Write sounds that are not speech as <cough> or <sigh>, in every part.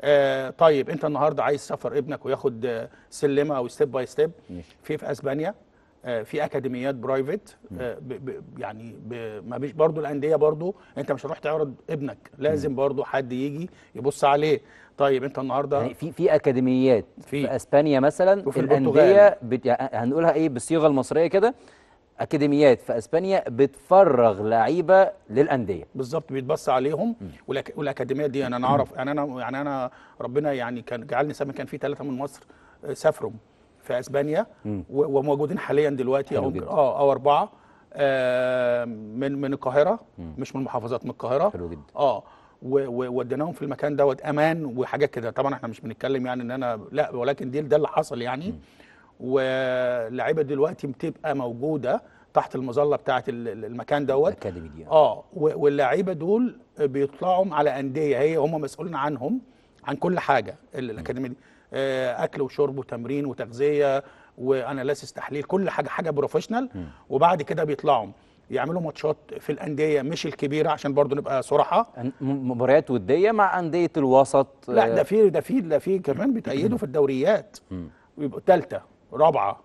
آه طيب انت النهارده عايز سفر ابنك وياخد آه، سلمه او ستيب باي ستيب في في اسبانيا آه في اكاديميات برايفت آه ب ب يعني ما فيش برضه الانديه برضه انت مش هتروح تعرض ابنك لازم برضه حد يجي يبص عليه طيب انت النهارده يعني في في اكاديميات في, في اسبانيا مثلا وفي الانديه بت... يعني هنقولها ايه بالصيغه المصريه كده اكاديميات في اسبانيا بتفرغ لعيبه للانديه بالظبط بيتبص عليهم والاكاديميات دي انا اعرف يعني انا يعني انا ربنا يعني كان جعلني سامع كان في ثلاثه من مصر آه، سافروا في اسبانيا وموجودين حاليا دلوقتي او اه او اربعه آه، من من القاهره مش من المحافظات من القاهره حلو جدا اه ووديناهم في المكان دوت امان وحاجات كده طبعا احنا مش بنتكلم يعني ان انا لا ولكن دي ده اللي حصل يعني م. ولعيبه دلوقتي بتبقى موجوده تحت المظله بتاعه المكان دوت الاكاديمي دي اه, آه، واللعيبه دول بيطلعوا على انديه هي هم مسؤولين عنهم عن كل حاجه الاكاديميه دي آه، اكل وشرب وتمرين وتغذيه واناليسيس تحليل كل حاجه حاجه بروفيشنال وبعد كده بيطلعوا يعملوا ماتشات في الانديه مش الكبيره عشان برضو نبقى صراحه مباريات وديه مع انديه الوسط لا ده في ده في ده في كمان بيتايدوا في الدوريات ويبقوا ثالثه رابعه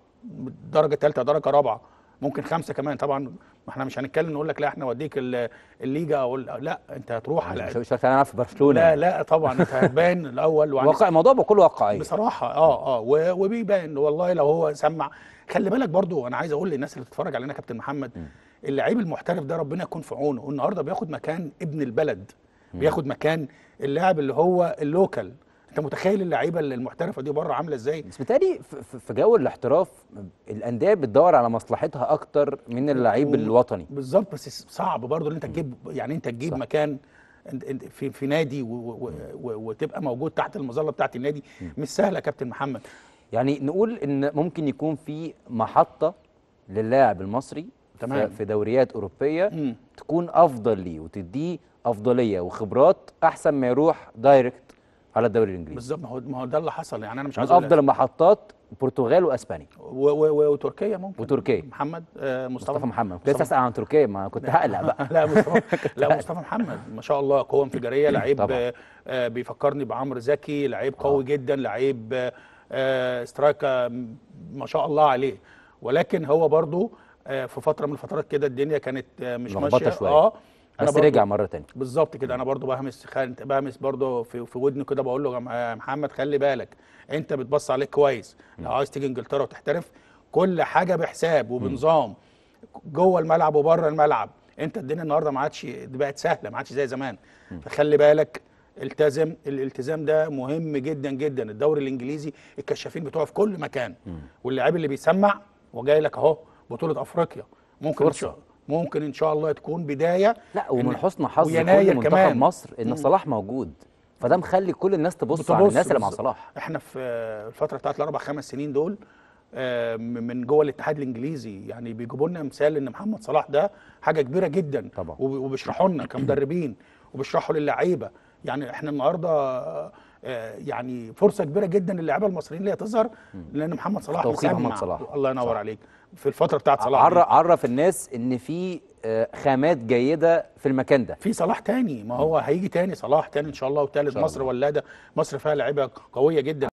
درجه ثالثه درجه رابعه ممكن خمسه كمان طبعا ما احنا مش هنتكلم نقول لك لا احنا وديك الليجا او لا انت هتروح على مش هتروح تلعب في برشلونه لا يعني. لا طبعا انت هتبان <laughs> الاول وعن واقع الموضوع بكل واقعيه بصراحه اه اه وبيبان والله لو هو سمع خلي بالك برضو انا عايز اقول للناس اللي بتتفرج علينا كابتن محمد اللعيب المحترف ده ربنا يكون في عونه النهارده بياخد مكان ابن البلد بياخد مكان اللاعب اللي هو اللوكال انت متخيل اللعيبه المحترفه دي بره عامله ازاي بس بالتالي في جو الاحتراف الانديه بتدور على مصلحتها اكتر من اللعيب الوطني بالظبط بس صعب برضه ان انت تجيب يعني انت تجيب صح. مكان في في نادي وتبقى موجود تحت المظله بتاعت النادي مش سهله يا كابتن محمد يعني نقول ان ممكن يكون في محطه للاعب المصري تمام. في دوريات اوروبيه م. تكون افضل ليه وتديه افضليه وخبرات احسن ما يروح دايركت على الدوري الانجليزي بالظبط ما هو ما هو ده اللي حصل يعني انا مش عايز افضل المحطات البرتغال واسبانيا وتركيا ممكن وتركيا محمد آه مصطفى, مصطفى محمد كنت لسه اسال عن تركيا ما كنت هقلق بقى <laughs> لا مصطفى <laughs> لا مصطفى محمد ما شاء الله قوه انفجاريه <laughs> لعيب آه بيفكرني بعمرو زكي لعيب آه. قوي جدا لعيب آه سترايكر ما شاء الله عليه ولكن هو برضو آه، في فتره من الفترات كده الدنيا كانت آه، مش ماشيه اه بس رجع مره ثانيه بالظبط كده انا برضو بهمس بهمس برضو في, في ودني كده بقول له يا محمد خلي بالك انت بتبص عليك كويس نعم. لو عايز تيجي انجلترا وتحترف كل حاجه بحساب وبنظام جوه الملعب وبره الملعب انت الدنيا النهارده ما عادش بقت سهله ما عادش زي زمان فخلي بالك التزم الالتزام ده مهم جدا جدا الدوري الانجليزي الكشافين بتوعه في كل مكان واللاعب اللي بيسمع وجاي لك اهو بطوله افريقيا ممكن فرصه ممكن ان شاء الله تكون بدايه لا ومن حسن حظ كل منتخب مصر ان صلاح موجود فده مخلي كل الناس تبص على الناس اللي مع صلاح احنا في الفتره بتاعت الاربع خمس سنين دول من جوه الاتحاد الانجليزي يعني بيجيبوا لنا مثال ان محمد صلاح ده حاجه كبيره جدا طبعا وبيشرحوا لنا كمدربين وبيشرحوا للعيبه يعني احنا النهارده آه، يعني فرصه كبيره جدا للاعيبه المصريين اللي تظهر لان محمد صلاح توقيع محمد صلاح الله ينور عليك في الفتره بتاعت صلاح عرف, عرف الناس ان في آه، خامات جيده في المكان ده في صلاح تاني ما هو هيجي تاني صلاح تاني ان شاء الله وثالث مصر ولاده مصر فيها لعيبه قويه جدا